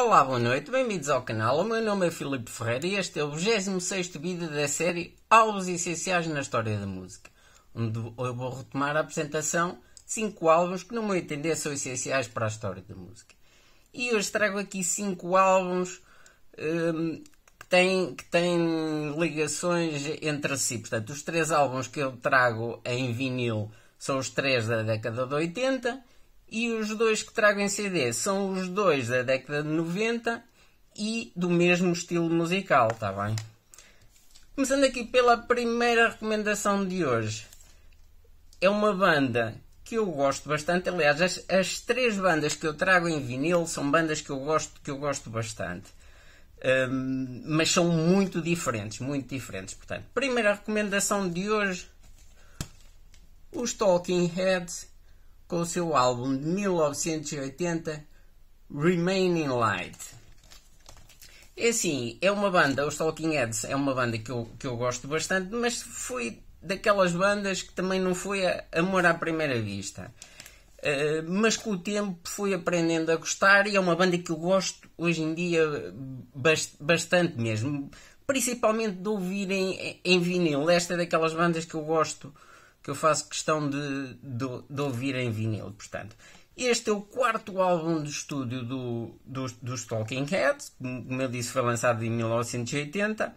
Olá, boa noite, bem-vindos ao canal. O meu nome é Filipe Ferreira e este é o 26 vídeo da série Álbuns Essenciais na História da Música, onde eu vou retomar a apresentação 5 álbuns que, no meu entender, são essenciais para a história da música. E hoje trago aqui 5 álbuns hum, que, têm, que têm ligações entre si. Portanto, os três álbuns que eu trago em vinil são os três da década de 80 e os dois que trago em CD são os dois da década de 90 e do mesmo estilo musical, está bem? Começando aqui pela primeira recomendação de hoje. É uma banda que eu gosto bastante. Aliás, as, as, três bandas que eu trago em vinil são bandas que eu gosto, que eu gosto bastante. Um, mas são muito diferentes, muito diferentes. Portanto, primeira recomendação de hoje: os Talking Heads com o seu álbum de 1980 Remaining Light. É assim, é uma banda, os Talking Heads é uma banda que eu, que eu gosto bastante, mas foi daquelas bandas que também não foi amor à primeira vista. Uh, mas com o tempo fui aprendendo a gostar e é uma banda que eu gosto hoje em dia bast bastante mesmo. Principalmente de ouvirem em, em vinil. Esta é daquelas bandas que eu gosto que eu faço questão de, de, de ouvir em vinil, portanto. Este é o quarto álbum de estúdio do, dos, Talking Heads, como eu disse, foi lançado em 1980,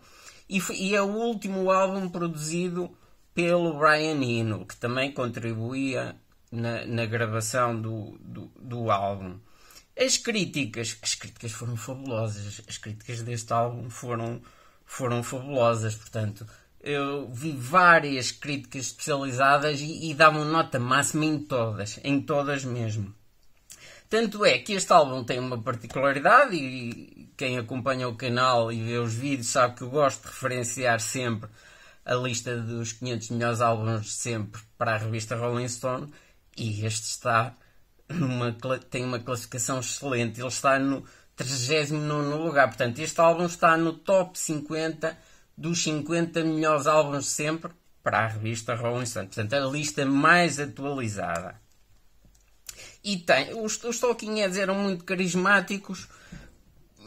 e, foi, e, é o último álbum produzido pelo Brian Eno, que também contribuía na, na gravação do, do, do, álbum. As críticas, as críticas foram fabulosas, as críticas deste álbum foram, foram fabulosas, portanto, eu vi várias críticas especializadas e, e davam nota máxima em todas, em todas mesmo. Tanto é que este álbum tem uma particularidade e quem acompanha o canal e vê os vídeos sabe que eu gosto de referenciar sempre a lista dos 500 melhores álbuns de sempre para a revista Rolling Stone e este está numa, tem uma classificação excelente. Ele está no 39 lugar, portanto este álbum está no top 50 dos 50 melhores álbuns de sempre para a revista Rolling Stone. Portanto, a lista mais atualizada. E tem, os, os Talking Heads eram muito carismáticos,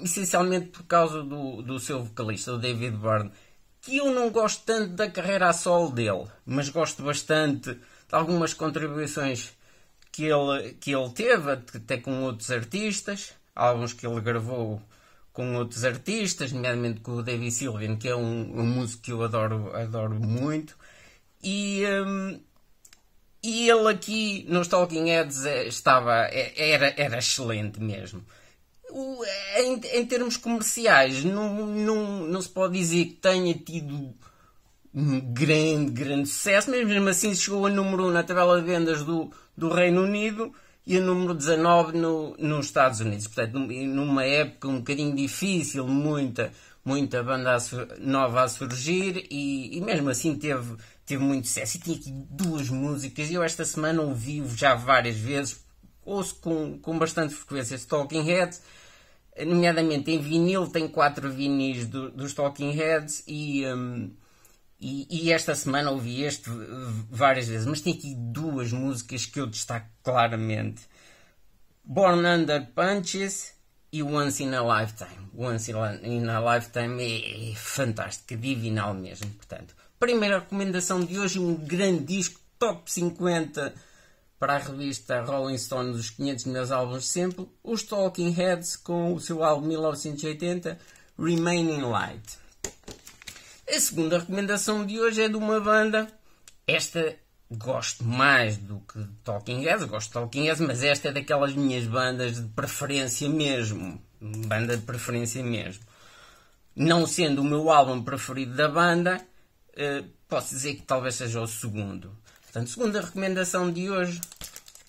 essencialmente por causa do, do seu vocalista, o David Byrne, que eu não gosto tanto da carreira a solo dele, mas gosto bastante de algumas contribuições que ele, que ele teve, até com outros artistas, alguns que ele gravou com outros artistas, nomeadamente com o David Sylvian, que é um, um músico que eu adoro, adoro muito. E, um, e ele aqui nos Talking Heads é, estava, é, era, era excelente mesmo. O, em, em, termos comerciais, não, não, não se pode dizer que tenha tido um grande, grande sucesso, mas mesmo assim chegou a número 1 um na tabela de vendas do, do Reino Unido e o número 19 no, nos Estados Unidos. Portanto, numa época um bocadinho difícil, muita, muita banda a sur, nova a surgir e, e, mesmo assim teve, teve muito sucesso. E tinha aqui duas músicas e eu esta semana ouvi já várias vezes, ouço com, com bastante frequência Talking Heads, nomeadamente em vinil, tem quatro vinis do, dos Talking Heads e. Um, e, e, esta semana ouvi este várias vezes, mas tem aqui duas músicas que eu destaco claramente: Born Under Punches e Once in a Lifetime. Once in a Lifetime é, é fantástica, divinal mesmo. Portanto, primeira recomendação de hoje: um grande disco, top 50 para a revista Rolling Stone dos 500 melhores álbuns de sempre, os Talking Heads com o seu álbum 1980, Remaining Light. A segunda recomendação de hoje é de uma banda. Esta gosto mais do que Talking Heads, gosto de Talking Heads, mas esta é daquelas minhas bandas de preferência mesmo. Banda de preferência mesmo. Não sendo o meu álbum preferido da banda, eh, posso dizer que talvez seja o segundo. Portanto, segunda recomendação de hoje,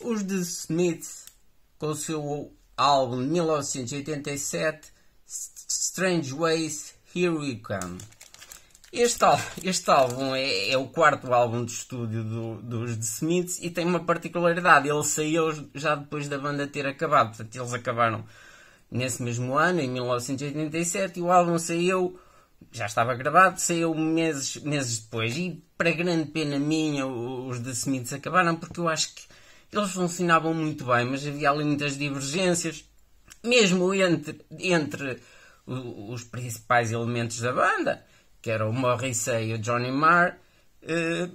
os de Smith, com o seu álbum de 1987, Strange Ways, Here We Come. Este, este álbum é, é, o quarto álbum de estúdio do, dos The Smiths e tem uma particularidade. Ele saiu já depois da banda ter acabado. Portanto, eles acabaram nesse mesmo ano, em 1987, e o álbum saiu, já estava gravado, saiu meses, meses depois. E, para grande pena minha, os The Smiths acabaram porque eu acho que eles funcionavam muito bem, mas havia ali muitas divergências, mesmo entre, entre os principais elementos da banda que era o Morrissey e o Johnny Marr, eh,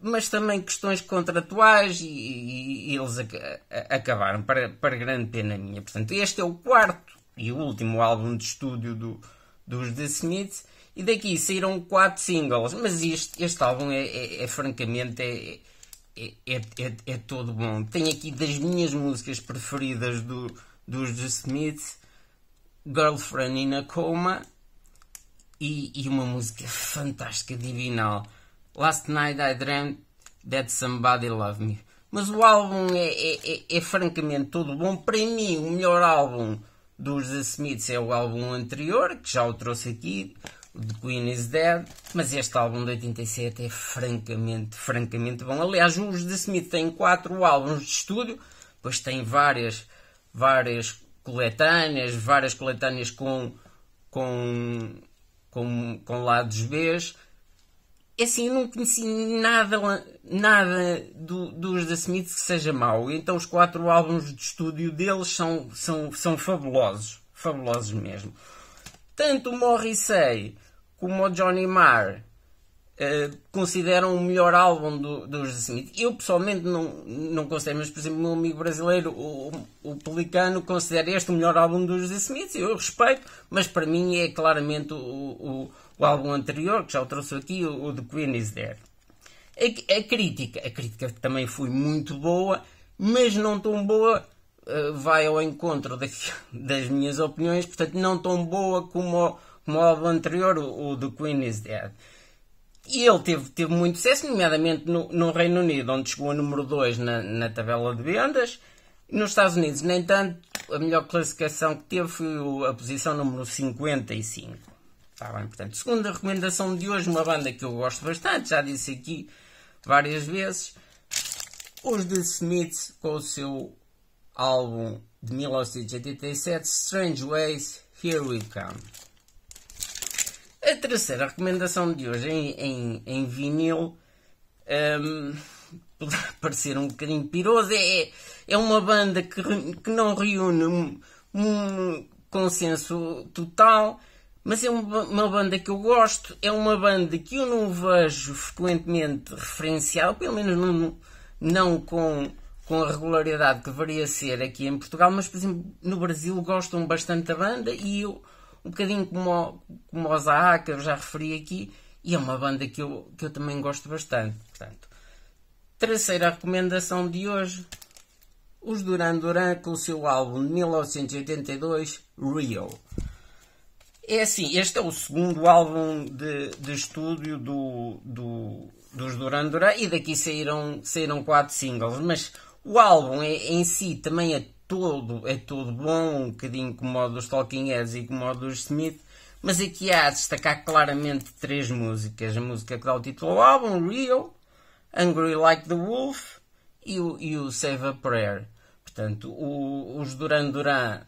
mas também questões contratuais e, e, e eles acabaram, para, para grande pena minha. Portanto, este é o quarto e último álbum de estúdio do, dos The Smiths, e daqui saíram quatro singles, mas este, este álbum é, é, é francamente é, é, é, é, é todo bom. Tenho aqui das minhas músicas preferidas do, dos The Smiths, Girlfriend in a Coma, e, e uma música fantástica, divinal. Last Night I Dreamed That Somebody Loved Me. Mas o álbum é, é, é, é francamente todo bom. Para mim, o melhor álbum dos The Smiths é o álbum anterior, que já o trouxe aqui, The Queen is Dead, mas este álbum de 87 é francamente, francamente bom. Aliás, os The Smiths têm quatro álbuns de estúdio, pois têm várias, várias coletâneas, várias coletâneas com, com com, com lados Bs. É assim, eu não conheci nada, nada do, dos The Smiths que seja mau. Então, os quatro álbuns de estúdio deles são, são, são fabulosos. Fabulosos mesmo. Tanto o Morrissey como o Johnny Marr eh, consideram o melhor álbum do, dos The Smith. Eu pessoalmente não, não considero, mas por exemplo, o meu amigo brasileiro, o, o Pelicano, considera este o melhor álbum dos The Smith. Eu respeito, mas para mim é claramente o, o, o álbum anterior, que já o trouxe aqui, o, o The Queen Is There. A, a, crítica, a crítica também foi muito boa, mas não tão boa. Eh, vai ao encontro de, das minhas opiniões, portanto, não tão boa como, como o álbum anterior, o, o The Queen Is Dead. E ele teve, teve muito sucesso, nomeadamente no, no Reino Unido, onde chegou a número 2 na, na tabela de vendas. Nos Estados Unidos, nem tanto, a melhor classificação que teve foi a posição número 55. Está bem, portanto, segunda recomendação de hoje, uma banda que eu gosto bastante, já disse aqui várias vezes, os The Smiths com o seu álbum de 1987, Strange Ways, Here We Come. A é terceira recomendação de hoje em, em, em vinil um, pode parecer um bocadinho piroso. É, é uma banda que, que não reúne um, um consenso total, mas é uma, uma, banda que eu gosto. É uma banda que eu não vejo frequentemente referencial, pelo menos não, não com, com a regularidade que deveria ser aqui em Portugal. Mas, por exemplo, no Brasil gostam bastante da banda e eu um bocadinho como, como o Zaha, que eu já referi aqui, e é uma banda que eu, que eu também gosto bastante. Portanto, terceira recomendação de hoje, os Duran Duran com o seu álbum de 1982, Rio. É assim, este é o segundo álbum de, de estúdio do, do, dos Duran Duran e daqui saíram, saíram quatro singles, mas o álbum é, em si também é todo, é todo bom, um bocadinho como o dos Talking Heads e como o dos Smith, mas aqui há a destacar claramente três músicas. A música que dá o título ao álbum, Real, Angry Like the Wolf e o, e o Save a Prayer. Portanto, o, os Duran Duran,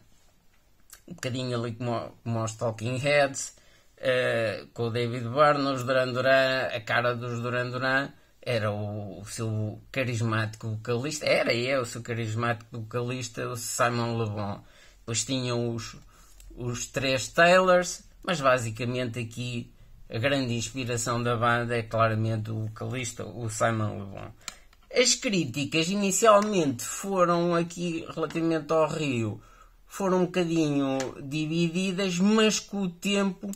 um bocadinho ali como, como os Talking Heads, uh, com o David Byrne, os Duran Duran, a cara dos Duran Duran, era o, o seu carismático vocalista, era e é o seu carismático vocalista, o Simon Le Bon. Depois tinham os, os três Taylors, mas basicamente aqui a grande inspiração da banda é claramente o vocalista, o Simon Le Bon. As críticas inicialmente foram aqui relativamente ao Rio, foram um bocadinho divididas, mas com o tempo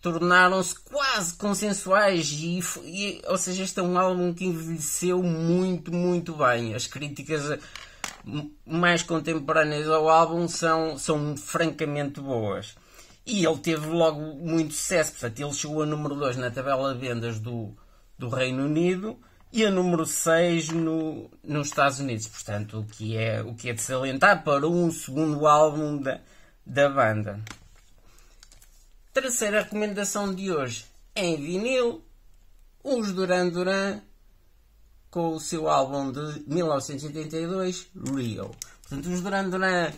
tornaram-se quase consensuais e, e, ou seja este é um álbum que envelheceu muito muito bem as críticas eh, mais contemporâneas ao álbum são, são francamente boas e ele teve logo muito sucesso portanto ele chegou a número 2 na tabela de vendas do, do Reino Unido e a número 6 no, nos Estados Unidos portanto o que é o que é de salientar para um segundo álbum da, da banda Terceira recomendação de hoje, em vinil, os Duran Duran com o seu álbum de 1982, Rio. Portanto, os Duran Duran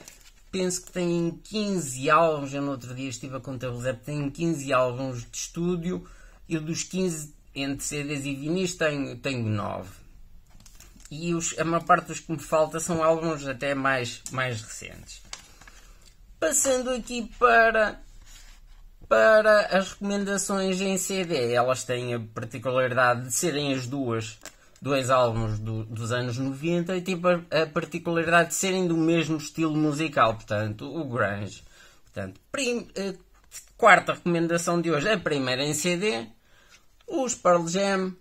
penso que têm 15 álbuns, eu no outro dia estive a contar contabilizar, têm 15 álbuns de estúdio, e dos 15 entre CDs e vinis tenho, tenho 9. E os, a maior parte dos que me falta são álbuns até mais, mais recentes. Passando aqui para para as recomendações em CD, elas têm a particularidade de serem as duas, dois álbuns do, dos anos 90 e têm tipo a, particularidade de serem do mesmo estilo musical, portanto, o grunge. Portanto, prim, eh, quarta recomendação de hoje, a primeira em CD, os Pearl Jam,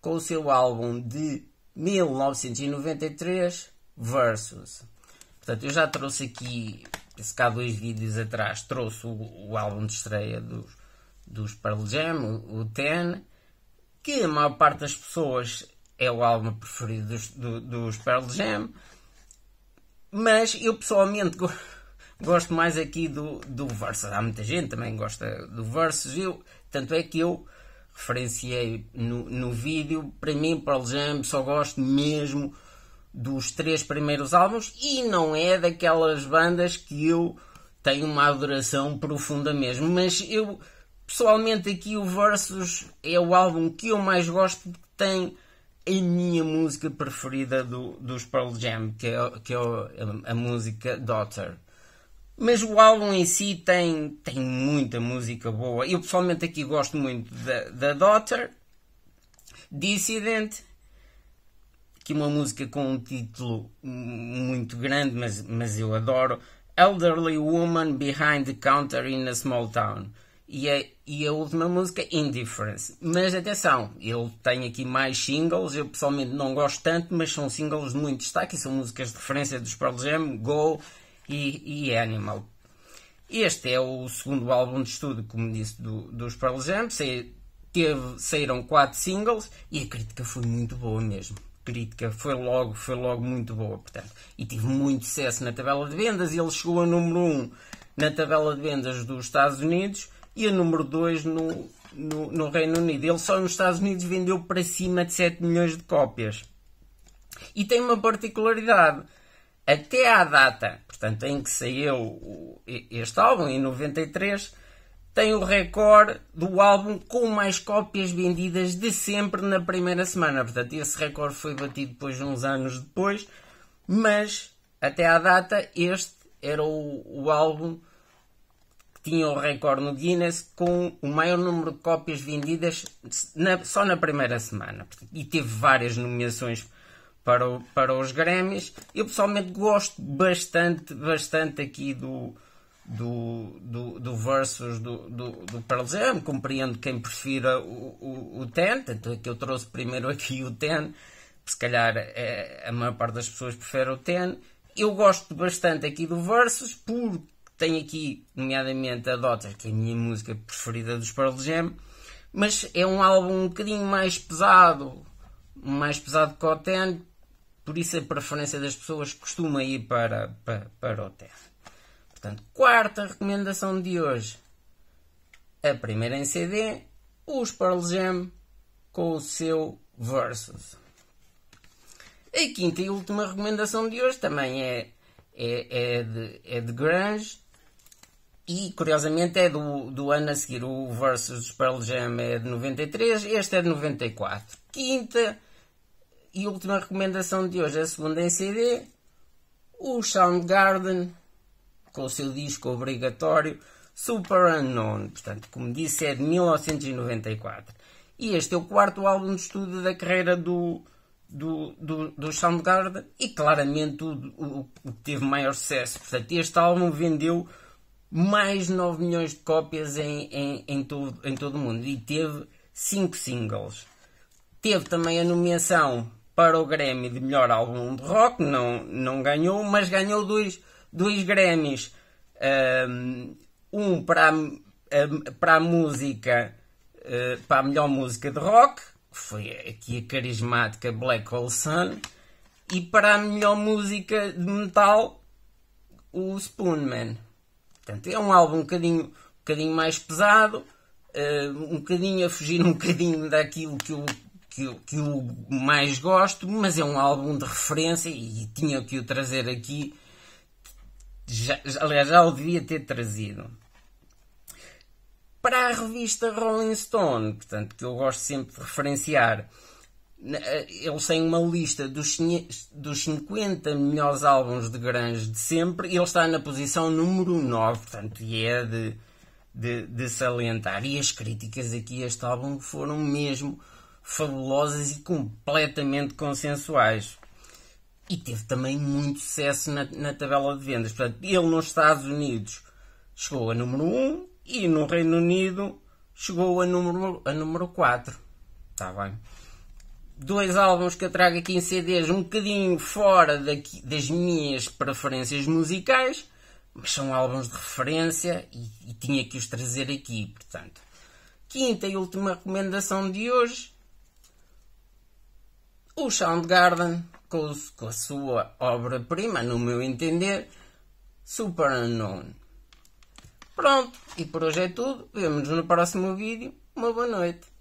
com o seu álbum de 1993, Versus. Portanto, eu já trouxe aqui se cá dois vídeos atrás trouxe o, o álbum de estreia dos, dos Pearl Jam, o, o Ten, que a maior parte das pessoas é o álbum preferido dos, do, dos Pearl Jam, mas eu pessoalmente go gosto mais aqui do, do Versus. Há muita gente também gosta do Versus, eu, tanto é que eu referenciei no, no vídeo, para mim Pearl Jam só gosto mesmo dos três primeiros álbuns e não é daquelas bandas que eu tenho uma adoração profunda mesmo. Mas eu, pessoalmente, aqui o Versus é o álbum que eu mais gosto porque tem a minha música preferida do, dos Pearl Jam, que é, que é a, a música Daughter. Mas o álbum em si tem, tem muita música boa. Eu pessoalmente aqui gosto muito da, da Daughter, Dissident que uma música com um título muito grande, mas, mas eu adoro, Elderly Woman Behind the Counter in a Small Town. E a, é, e é a última música, Indifference. Mas atenção, ele tem aqui mais singles, eu pessoalmente não gosto tanto, mas são singles de muito destaque, são músicas de referência dos Pearl Jam, Go e, e Animal. Este é o segundo álbum de estudo, como disse, do, dos Pearl Jam. Teve, saíram quatro singles e a crítica foi muito boa mesmo crítica foi logo, foi logo muito boa, portanto, e tive muito sucesso na tabela de vendas. Ele chegou a número 1 um na tabela de vendas dos Estados Unidos e a número 2 no, no, no, Reino Unido. Ele só nos Estados Unidos vendeu para cima de 7 milhões de cópias. E tem uma particularidade. Até à data, portanto, em que saiu este álbum, em 93, tem o recorde do álbum com mais cópias vendidas de sempre na primeira semana. Portanto, esse recorde foi batido depois de uns anos depois, mas até à data este era o, o álbum que tinha o recorde no Guinness com o maior número de cópias vendidas na, só na primeira semana. E teve várias nomeações para, o, para os Grammys. Eu pessoalmente gosto bastante, bastante aqui do do, do, do versus do, do, do Pearl Jam, compreendo quem prefira o, o, o Ten, tanto é que eu trouxe primeiro aqui o Ten, se calhar é, a maior parte das pessoas prefere o Ten. Eu gosto bastante aqui do versus, porque tem aqui, nomeadamente, a Dota, que é a minha música preferida dos Pearl Jam, mas é um álbum um bocadinho mais pesado, mais pesado que o Ten, por isso a preferência das pessoas costuma ir para, para, para o Ten. Portanto, quarta recomendação de hoje. A primeira em CD, os Pearl Jam com o seu Versus. A quinta e última recomendação de hoje também é, é, é, de, é de Grange e curiosamente é do, do ano a seguir. O Versus Pearl Jam é de 93, este é de 94. Quinta e última recomendação de hoje, a segunda em CD, o Soundgarden com o seu disco obrigatório Super Unknown, portanto, como disse, é de 1994. E este é o quarto álbum de estudo da carreira do, do, do, do Soundgarden e claramente o, o, o que teve maior sucesso. Portanto, este álbum vendeu mais de 9 milhões de cópias em, em, em, todo, em todo o mundo e teve 5 singles. Teve também a nomeação para o Grammy de melhor álbum de rock, não, não ganhou, mas ganhou dois dois Grammys, um para a, para a música, eh, para a melhor música de rock, que foi aqui a carismática Black Hole Sun, e para a melhor música de metal, o Spoonman. Portanto, é um álbum um bocadinho, um bocadinho mais pesado, um bocadinho a fugir um bocadinho daquilo que eu, que, eu, que eu mais gosto, mas é um álbum de referência e tinha que o trazer aqui já, aliás, já o devia ter trazido. Para a revista Rolling Stone, portanto, que eu gosto sempre de referenciar, eh, eles têm uma lista dos, dos 50 melhores álbuns de grunge de sempre e ele está na posição número 9, portanto, e é de, de, de salientar. E as críticas aqui a este álbum foram mesmo fabulosas e completamente consensuais e teve também muito sucesso na, na tabela de vendas. Portanto, ele nos Estados Unidos chegou a número 1 e no Reino Unido chegou a número, a número 4. Está bem? Dois álbuns que eu trago aqui em CDs um bocadinho fora daqui, das minhas preferências musicais, mas são álbuns de referência e, e tinha que os trazer aqui, portanto. Quinta e última recomendação de hoje o Soundgarden, com, com a sua obra-prima, no meu entender, Super Unknown. Pronto, e por hoje é tudo. Vemo-nos no próximo vídeo. Uma boa noite.